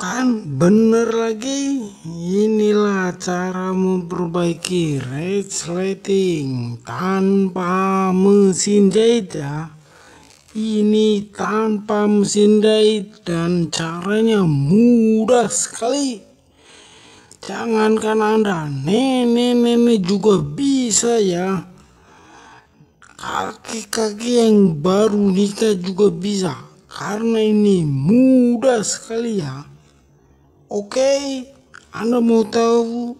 kan bener lagi inilah cara memperbaiki resleting tanpa mesin jahit ya ini tanpa mesin jahit dan caranya mudah sekali jangankan anda nenek-nenek juga bisa ya kaki-kaki yang baru nikah juga bisa karena ini mudah sekali ya Oke, Anda mau tahu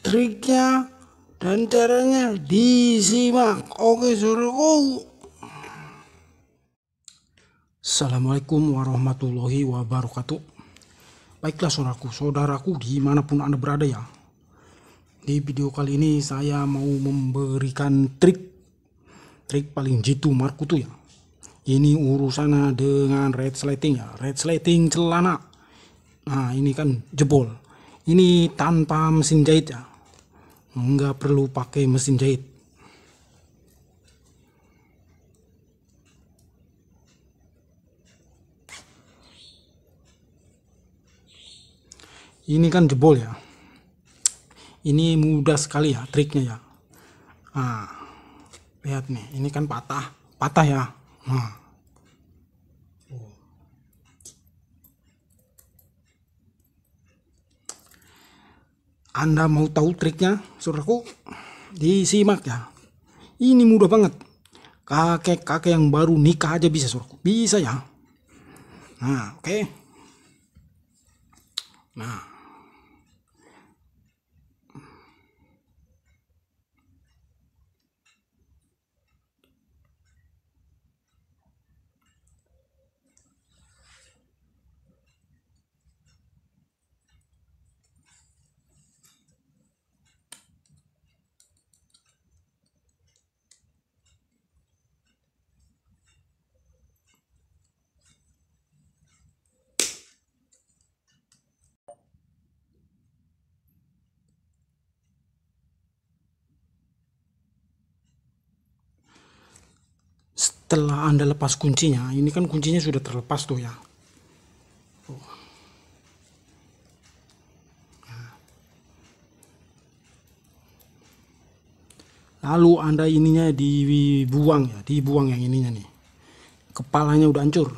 triknya dan caranya disimak. Oke, saudaraku. Assalamualaikum warahmatullahi wabarakatuh. Baiklah saudaraku, saudaraku dimanapun Anda berada ya. Di video kali ini saya mau memberikan trik. Trik paling jitu markutu ya. Ini urusannya dengan red slating ya. Red slating celana nah ini kan jebol ini tanpa mesin jahit ya nggak perlu pakai mesin jahit ini kan jebol ya ini mudah sekali ya triknya ya nah, lihat nih ini kan patah patah ya nah, Anda mau tahu triknya, saudaraku? Disimak ya. Ini mudah banget. Kakek-kakek yang baru nikah aja bisa, saudaraku. Bisa ya. Nah, oke. Okay. Nah, setelah anda lepas kuncinya ini kan kuncinya sudah terlepas tuh ya nah. lalu anda ininya dibuang ya dibuang yang ininya nih kepalanya udah hancur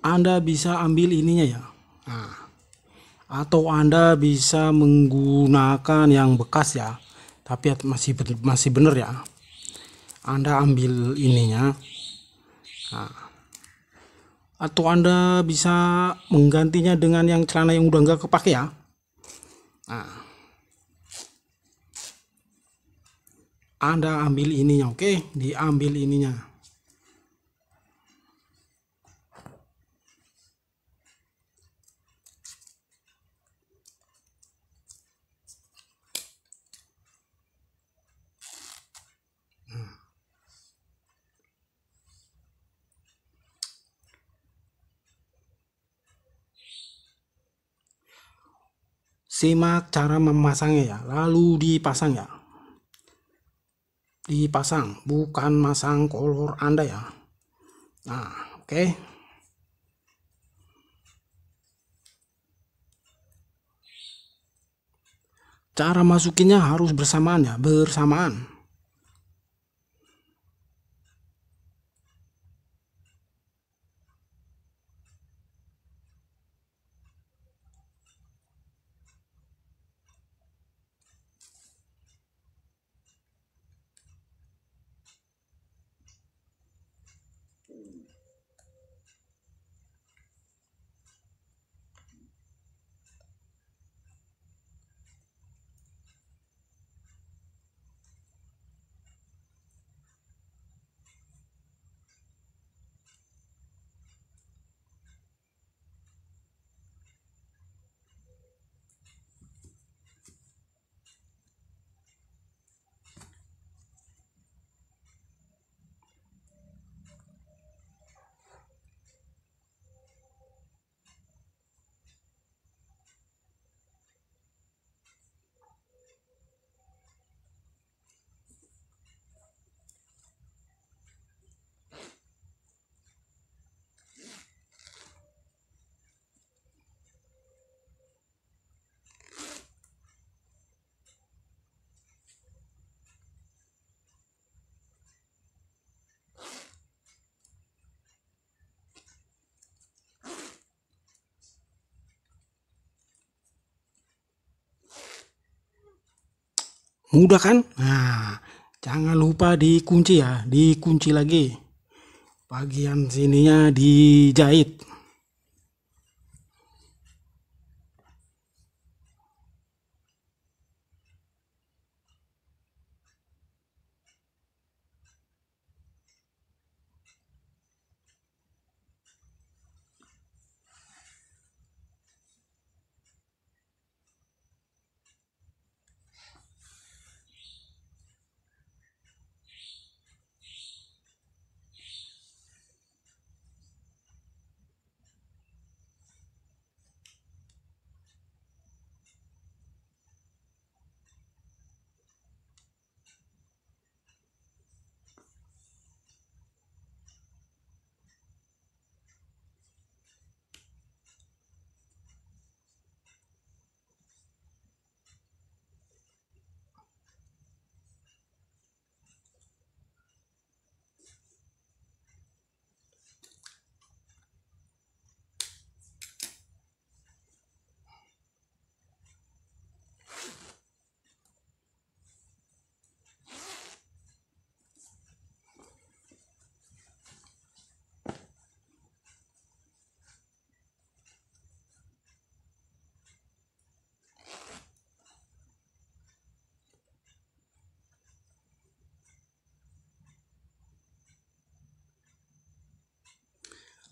Anda bisa ambil ininya ya nah, atau Anda bisa menggunakan yang bekas ya tapi masih bener, masih bener ya Anda ambil ininya nah, atau Anda bisa menggantinya dengan yang celana yang udah nggak kepake ya nah, Anda ambil ininya oke okay? diambil ininya simak cara memasangnya ya lalu dipasang ya dipasang bukan masang kolor anda ya nah oke okay. cara masukinnya harus bersamaan ya bersamaan Mudah kan? Nah, jangan lupa dikunci ya, dikunci lagi. Bagian sininya dijahit.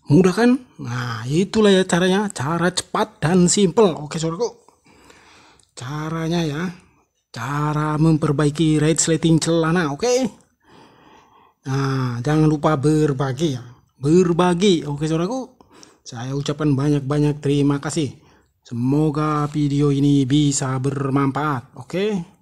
Mudah kan? Nah, itulah ya caranya, cara cepat dan simpel. Oke, saudaraku. Caranya ya, cara memperbaiki red slating celana, oke? Nah, jangan lupa berbagi ya. Berbagi, oke saudaraku. Saya ucapkan banyak-banyak terima kasih. Semoga video ini bisa bermanfaat, oke? Okay?